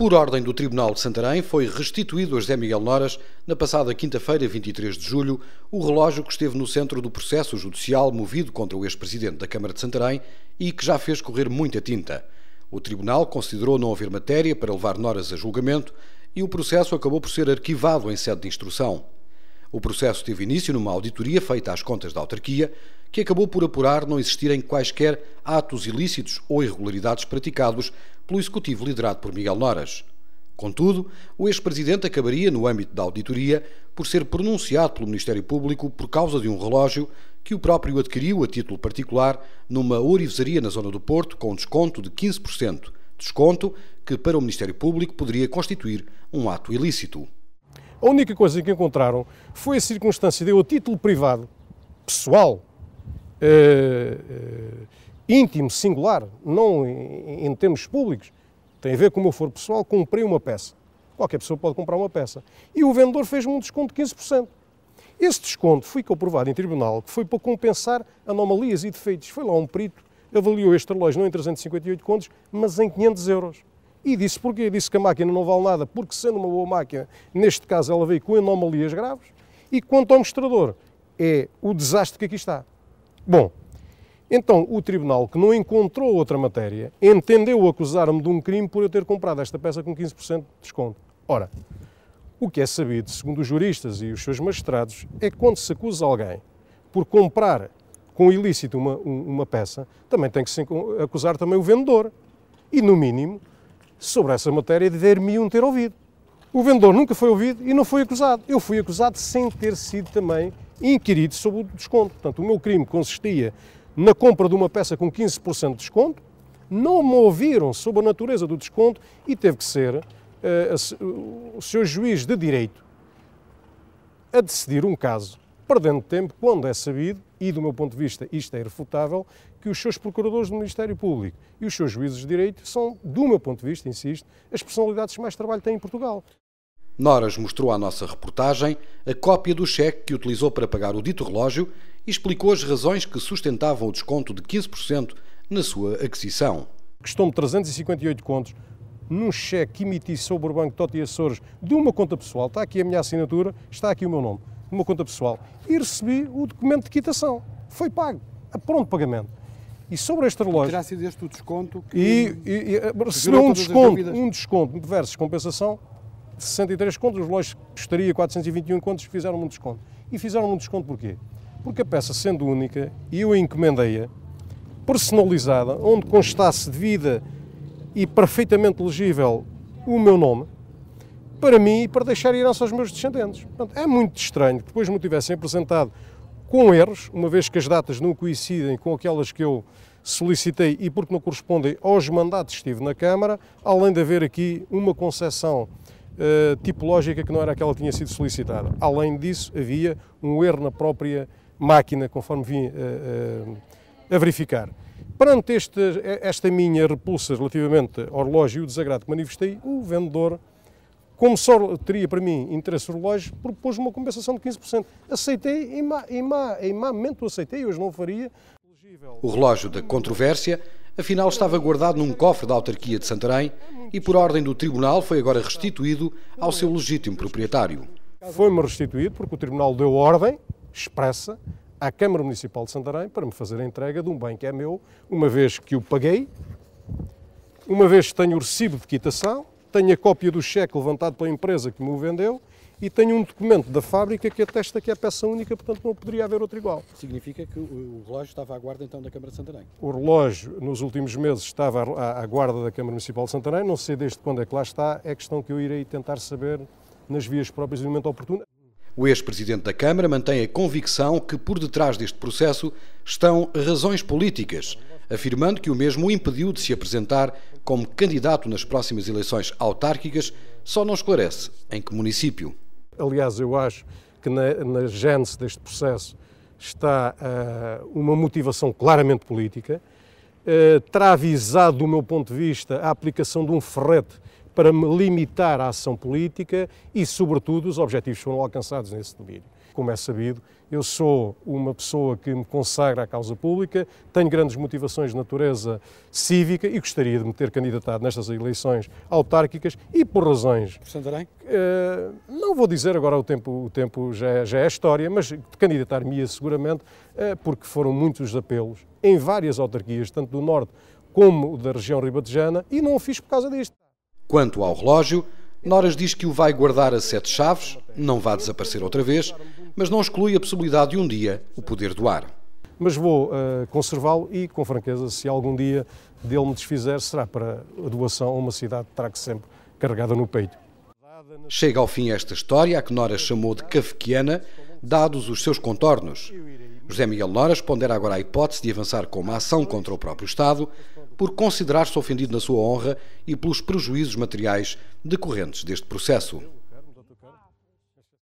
Por ordem do Tribunal de Santarém, foi restituído a José Miguel Noras, na passada quinta-feira, 23 de julho, o relógio que esteve no centro do processo judicial movido contra o ex-presidente da Câmara de Santarém e que já fez correr muita tinta. O Tribunal considerou não haver matéria para levar Noras a julgamento e o processo acabou por ser arquivado em sede de instrução. O processo teve início numa auditoria feita às contas da autarquia, que acabou por apurar não existirem quaisquer atos ilícitos ou irregularidades praticados pelo executivo liderado por Miguel Noras. Contudo, o ex-presidente acabaria, no âmbito da auditoria, por ser pronunciado pelo Ministério Público por causa de um relógio que o próprio adquiriu a título particular numa ourivesaria na zona do Porto com desconto de 15%, desconto que para o Ministério Público poderia constituir um ato ilícito. A única coisa que encontraram foi a circunstância de eu, a título privado, pessoal, eh, eh, íntimo, singular, não em, em termos públicos, tem a ver com o meu foro pessoal, comprei uma peça. Qualquer pessoa pode comprar uma peça. E o vendedor fez-me um desconto de 15%. Esse desconto foi comprovado em tribunal que foi para compensar anomalias e defeitos. Foi lá um perito, avaliou este relógio não em 358 contos, mas em 500 euros. E disse porquê? Disse que a máquina não vale nada, porque sendo uma boa máquina, neste caso ela veio com anomalias graves. E quanto ao mostrador, é o desastre que aqui está. Bom, então, o tribunal, que não encontrou outra matéria, entendeu acusar-me de um crime por eu ter comprado esta peça com 15% de desconto. Ora, o que é sabido, segundo os juristas e os seus magistrados, é que quando se acusa alguém por comprar com ilícito uma, uma peça, também tem que se acusar também o vendedor. E, no mínimo, sobre essa matéria, de me um ter ouvido. O vendedor nunca foi ouvido e não foi acusado. Eu fui acusado sem ter sido também inquirido sobre o desconto. Portanto, o meu crime consistia na compra de uma peça com 15% de desconto, não me ouviram sobre a natureza do desconto e teve que ser uh, o seu juiz de direito a decidir um caso, perdendo tempo quando é sabido, e do meu ponto de vista isto é irrefutável, que os seus procuradores do Ministério Público e os seus juízes de direito são, do meu ponto de vista, insisto, as personalidades que mais trabalho têm em Portugal. Noras mostrou à nossa reportagem a cópia do cheque que utilizou para pagar o dito relógio e explicou as razões que sustentavam o desconto de 15% na sua aquisição. Custou-me 358 contos num cheque que emiti sobre o Banco Totti e Açores de uma conta pessoal, está aqui a minha assinatura, está aqui o meu nome, uma conta pessoal, e recebi o documento de quitação. Foi pago, a pronto pagamento. E sobre este relógio. Terá sido este o desconto que. E, e, e recebeu um desconto, um desconto versus compensação de 63 contos, os relógios custaria 421 contos, fizeram um desconto. E fizeram um desconto porquê? Porque a peça, sendo única, e eu a encomendei-a, personalizada, onde constasse devida e perfeitamente legível o meu nome, para mim e para deixar herança aos meus descendentes. Portanto, é muito estranho que depois me tivessem apresentado com erros, uma vez que as datas não coincidem com aquelas que eu solicitei e porque não correspondem aos mandatos que estive na Câmara, além de haver aqui uma concessão eh, tipológica que não era aquela que tinha sido solicitada. Além disso, havia um erro na própria máquina, conforme vim eh, eh, a verificar. Perante este, esta minha repulsa relativamente ao relógio e o desagrado que manifestei, o vendedor, como só teria para mim interesse no relógio, propôs uma compensação de 15%. Aceitei, em má, em má, em má mente aceitei, hoje não o faria. O relógio da controvérsia afinal estava guardado num cofre da autarquia de Santarém e, por ordem do tribunal, foi agora restituído ao seu legítimo proprietário. Foi-me restituído porque o tribunal deu ordem expressa à Câmara Municipal de Santarém para me fazer a entrega de um bem que é meu, uma vez que o paguei, uma vez que tenho o recibo de quitação, tenho a cópia do cheque levantado pela empresa que me o vendeu e tenho um documento da fábrica que atesta que é peça única, portanto não poderia haver outro igual. Significa que o relógio estava à guarda então da Câmara de Santarém? O relógio nos últimos meses estava à, guarda da Câmara Municipal de Santarém, não sei desde quando é que lá está, é questão que eu irei tentar saber nas vias próprias no momento oportuno. O ex-presidente da Câmara mantém a convicção que por detrás deste processo estão razões políticas, afirmando que o mesmo o impediu de se apresentar como candidato nas próximas eleições autárquicas, só não esclarece em que município aliás, eu acho que na, na gênese deste processo está uh, uma motivação claramente política, uh, terá avisado, do meu ponto de vista, a aplicação de um ferrete para limitar a ação política e, sobretudo, os objetivos foram alcançados nesse domínio. Como é sabido, eu sou uma pessoa que me consagra à causa pública, tenho grandes motivações de natureza cívica e gostaria de me ter candidatado nestas eleições autárquicas e por razões. Santarém? Uh, eh, não vou dizer agora, o tempo, o tempo já, é, já é história, mas candidatar-me-ia seguramente, uh, porque foram muitos apelos em várias autarquias, tanto do Norte como da região ribatejana, e não o fiz por causa disto. Quanto ao relógio, Noras diz que o vai guardar a sete chaves, não vai desaparecer outra vez, mas não exclui a possibilidade de um dia o poder doar. Mas vou uh, conservá-lo e, com franqueza, se algum dia dele me desfizer, será para a doação a uma cidade que trago sempre carregada no peito. Chega ao fim esta história, a que Noras chamou de kafkiana, dados os seus contornos. José Miguel Noras pondera agora a hipótese de avançar com uma ação contra o próprio Estado, por considerar-se ofendido na sua honra e pelos prejuízos materiais decorrentes deste processo.